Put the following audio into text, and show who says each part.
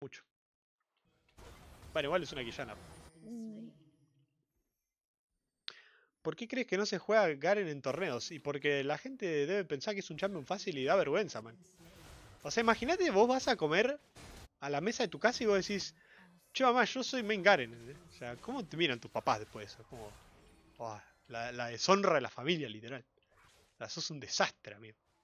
Speaker 1: Mucho.
Speaker 2: Bueno, igual es una quillana.
Speaker 1: ¿Por qué crees que no se juega Garen en torneos? Y porque la gente debe pensar que es un champion fácil y da vergüenza, man. O sea, imagínate, vos vas a comer a la mesa de tu casa y vos decís, che mamá, yo soy main Garen. O sea, ¿cómo te miran tus papás después de eso? Como, ah, la, deshonra de la familia, literal. O sos un desastre, amigo.